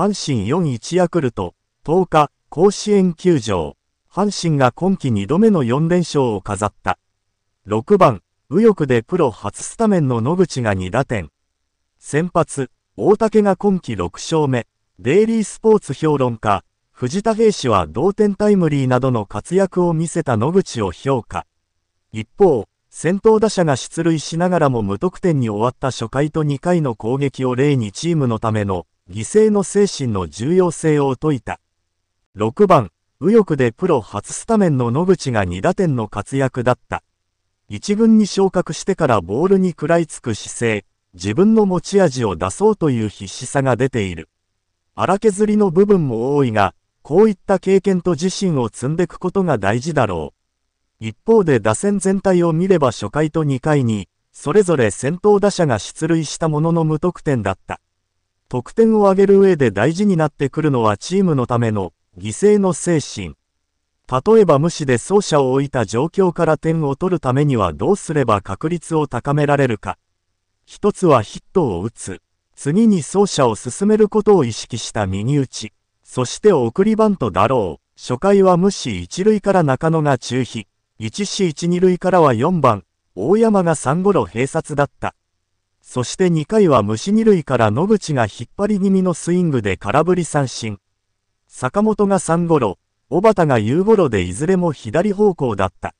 阪神4 1ヤクルト、10日、甲子園球場。阪神が今季2度目の4連勝を飾った。6番、右翼でプロ初スタメンの野口が2打点。先発、大竹が今季6勝目。デイリースポーツ評論家、藤田平氏は同点タイムリーなどの活躍を見せた野口を評価。一方、先頭打者が出塁しながらも無得点に終わった初回と2回の攻撃を例にチームのための犠牲の精神の重要性を説いた。6番、右翼でプロ初スタメンの野口が2打点の活躍だった。1軍に昇格してからボールに食らいつく姿勢、自分の持ち味を出そうという必死さが出ている。荒削りの部分も多いが、こういった経験と自身を積んでいくことが大事だろう。一方で打線全体を見れば初回と2回に、それぞれ先頭打者が出塁したものの無得点だった。得点を上げる上で大事になってくるのはチームのための犠牲の精神。例えば無視で走者を置いた状況から点を取るためにはどうすれば確率を高められるか。一つはヒットを打つ。次に走者を進めることを意識した右打ち。そして送りバントだろう。初回は無視一塁から中野が中飛。1C1 2塁からは4番、大山が3ゴロ併殺だった。そして2回は虫二塁から野口が引っ張り気味のスイングで空振り三振。坂本が3ゴロ、小畑が夕ゴロでいずれも左方向だった。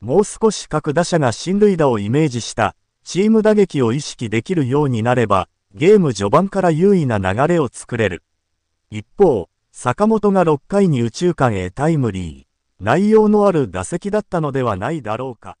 もう少し各打者が新塁打をイメージした、チーム打撃を意識できるようになれば、ゲーム序盤から優位な流れを作れる。一方、坂本が6回に宇宙間へタイムリー。内容のある打席だったのではないだろうか。